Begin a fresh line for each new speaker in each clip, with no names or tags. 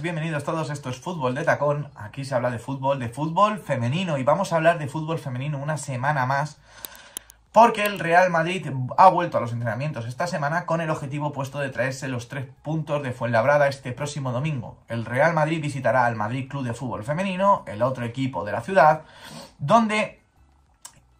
bienvenidos todos. Esto es Fútbol de Tacón. Aquí se habla de fútbol, de fútbol femenino. Y vamos a hablar de fútbol femenino una semana más. Porque el Real Madrid ha vuelto a los entrenamientos esta semana con el objetivo puesto de traerse los tres puntos de Fuenlabrada este próximo domingo. El Real Madrid visitará al Madrid Club de Fútbol Femenino, el otro equipo de la ciudad, donde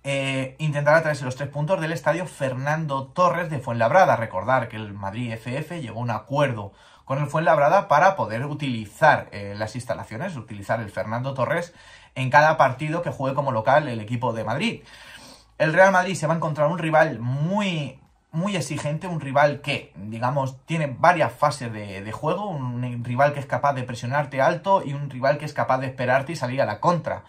eh, intentará traerse los tres puntos del estadio Fernando Torres de Fuenlabrada. Recordar que el Madrid FF llegó a un acuerdo con el Fuenlabrada para poder utilizar eh, las instalaciones, utilizar el Fernando Torres en cada partido que juegue como local el equipo de Madrid. El Real Madrid se va a encontrar un rival muy, muy exigente, un rival que, digamos, tiene varias fases de, juego, un, un rival que es capaz de presionarte alto y un rival que es capaz de esperarte y salir a la contra.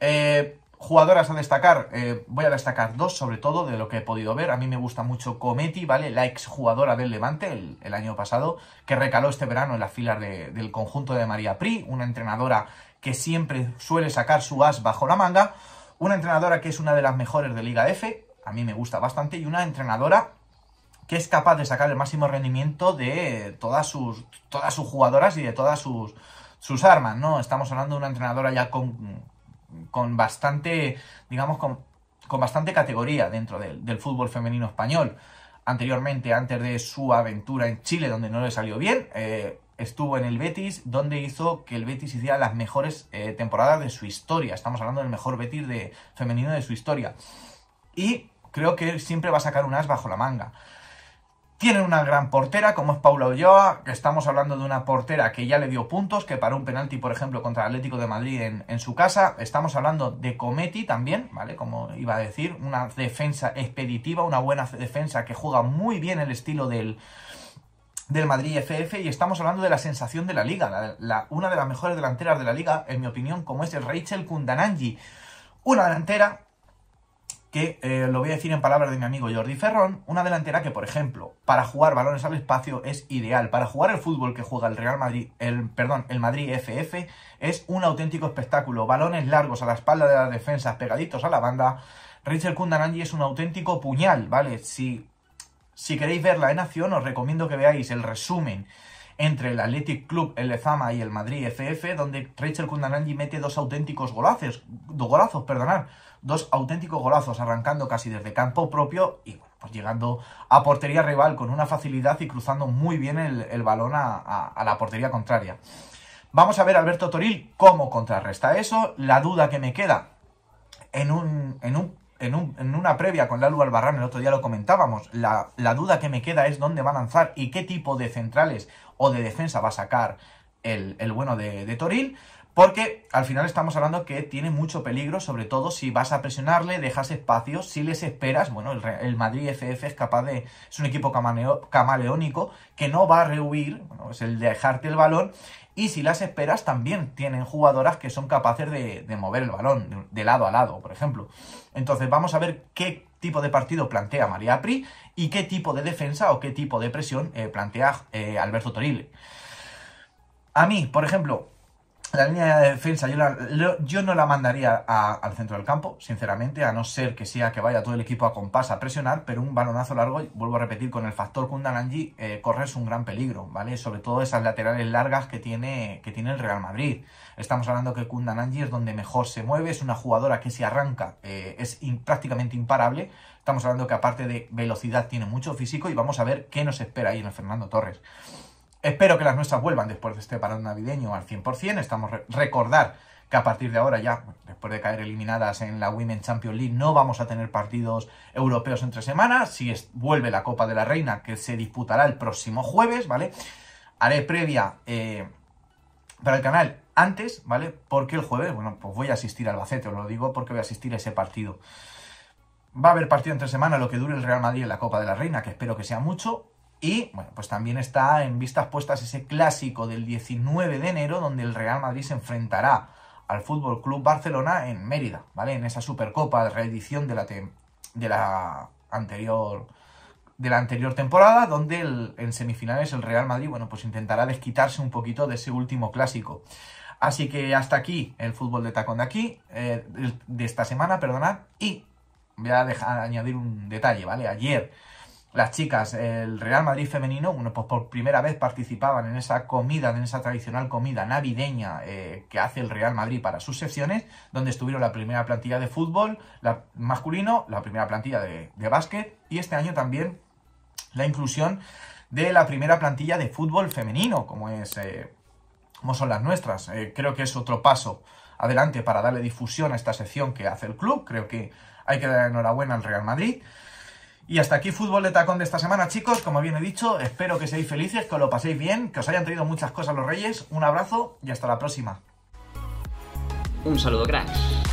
Eh, Jugadoras a destacar, eh, voy a destacar dos sobre todo de lo que he podido ver. A mí me gusta mucho Cometi, ¿vale? La exjugadora del Levante el, año pasado, que recaló este verano en las filas del conjunto de María Pri, una entrenadora que siempre suele sacar su as bajo la manga, una entrenadora que es una de las mejores de Liga F, a mí me gusta bastante, y una entrenadora que es capaz de sacar el máximo rendimiento de todas sus, todas sus jugadoras y de todas sus, sus armas, ¿no? Estamos hablando de una entrenadora ya con con bastante, digamos, con, bastante categoría dentro del, fútbol femenino español. Anteriormente, antes de su aventura en Chile, donde no le salió bien, eh, estuvo en el Betis, donde hizo que el Betis hiciera las mejores eh, temporadas de su historia. Estamos hablando del mejor Betis de, femenino de su historia. Y creo que él siempre va a sacar un as bajo la manga. Tienen una gran portera como es Paula Olloa, que estamos hablando de una portera que ya le dio puntos, que paró un penalti, por ejemplo, contra el Atlético de Madrid en, su casa. Estamos hablando de Cometi también, ¿vale? Como iba a decir, una defensa expeditiva, una buena defensa que juega muy bien el estilo del, del Madrid FF y estamos hablando de la sensación de la liga, una de las mejores delanteras de la liga, en mi opinión, como es el Rachel Kundanangi, Una delantera que eh, lo voy a decir en palabras de mi amigo Jordi Ferrón, una delantera que, por ejemplo, para jugar balones al espacio es ideal, para jugar el fútbol que juega el Real Madrid, el, perdón, el Madrid FF, es un auténtico espectáculo, balones largos a la espalda de las defensas, pegaditos a la banda, Rachel Kundanangi es un auténtico puñal, ¿vale? Si, si queréis verla en acción, os recomiendo que veáis el resumen entre el Athletic Club, el Lezama y el Madrid FF, donde Rachel Kundanangi mete dos auténticos golazos, dos golazos, perdonar, dos auténticos golazos, arrancando casi desde campo propio y pues llegando a portería rival con una facilidad y cruzando muy bien el, balón a, a la portería contraria. Vamos a ver Alberto Toril cómo contrarresta eso. La duda que me queda en un, en un en, una previa con Lalu Albarrán, el otro día lo comentábamos, la, duda que me queda es dónde va a lanzar y qué tipo de centrales o de defensa va a sacar el, bueno de, de Toril. Porque al final estamos hablando que tiene mucho peligro, sobre todo si vas a presionarle, dejas espacios, si les esperas. Bueno, el, Madrid FF es capaz de. Es un equipo camaleónico que no va a rehuir, es el dejarte el balón. Y si las esperas, también tienen jugadoras que son capaces de, mover el balón de, lado a lado, por ejemplo. Entonces, vamos a ver qué tipo de partido plantea María Pri y qué tipo de defensa o qué tipo de presión eh, plantea eh, Alberto Torile. A mí, por ejemplo, la línea de defensa yo, no la mandaría al centro del campo, sinceramente, a no ser que sea que vaya todo el equipo a compás a presionar, pero un balonazo largo, vuelvo a repetir, con el factor Kundananji eh, correr es un gran peligro, ¿vale? Sobre todo esas laterales largas que tiene, que tiene el Real Madrid. Estamos hablando que Kundananji es donde mejor se mueve, es una jugadora que si arranca eh, es prácticamente imparable. Estamos hablando que aparte de velocidad tiene mucho físico y vamos a ver qué nos espera ahí en el Fernando Torres. Espero que las nuestras vuelvan después de este parón navideño al 100%. Estamos recordar que a partir de ahora ya, después de caer eliminadas en la Women's Champions League, no vamos a tener partidos europeos entre semanas. Si vuelve la Copa de la Reina, que se disputará el próximo jueves, ¿vale? Haré previa eh, para el canal antes, ¿vale? Porque el jueves, bueno, pues voy a asistir al Bacete, os lo digo porque voy a asistir a ese partido. Va a haber partido entre semana, lo que dure el Real Madrid en la Copa de la Reina, que espero que sea mucho, y bueno, pues también está en vistas puestas ese clásico del 19 de enero, donde el Real Madrid se enfrentará al Fútbol Club Barcelona en Mérida, ¿vale? En esa Supercopa, reedición de la, de la anterior de la anterior temporada, donde en semifinales el Real Madrid, bueno, pues intentará desquitarse un poquito de ese último clásico. Así que hasta aquí el fútbol de tacón de aquí, eh, de esta semana, perdonad, y voy a añadir un detalle, ¿vale? Ayer las chicas, el Real Madrid femenino, bueno, pues por primera vez participaban en esa comida, en esa tradicional comida navideña eh, que hace el Real Madrid para sus secciones, donde estuvieron la primera plantilla de fútbol la masculino, la primera plantilla de, básquet y este año también la inclusión de la primera plantilla de fútbol femenino, como, es, eh, como son las nuestras. Eh, creo que es otro paso adelante para darle difusión a esta sección que hace el club. Creo que hay que dar enhorabuena al Real Madrid. Y hasta aquí fútbol de tacón de esta semana, chicos. Como bien he dicho, espero que seáis felices, que os lo paséis bien, que os hayan traído muchas cosas los reyes. Un abrazo y hasta la próxima. Un saludo, cracks.